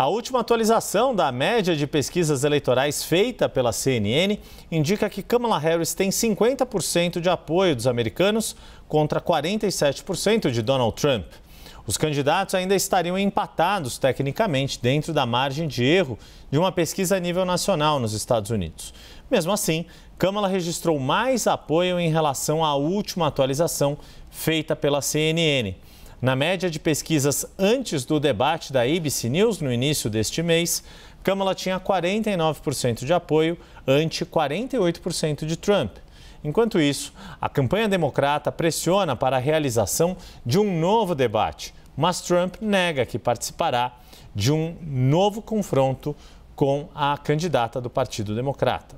A última atualização da média de pesquisas eleitorais feita pela CNN indica que Kamala Harris tem 50% de apoio dos americanos contra 47% de Donald Trump. Os candidatos ainda estariam empatados tecnicamente dentro da margem de erro de uma pesquisa a nível nacional nos Estados Unidos. Mesmo assim, Kamala registrou mais apoio em relação à última atualização feita pela CNN. Na média de pesquisas antes do debate da ABC News no início deste mês, Kamala tinha 49% de apoio ante 48% de Trump. Enquanto isso, a campanha democrata pressiona para a realização de um novo debate, mas Trump nega que participará de um novo confronto com a candidata do Partido Democrata.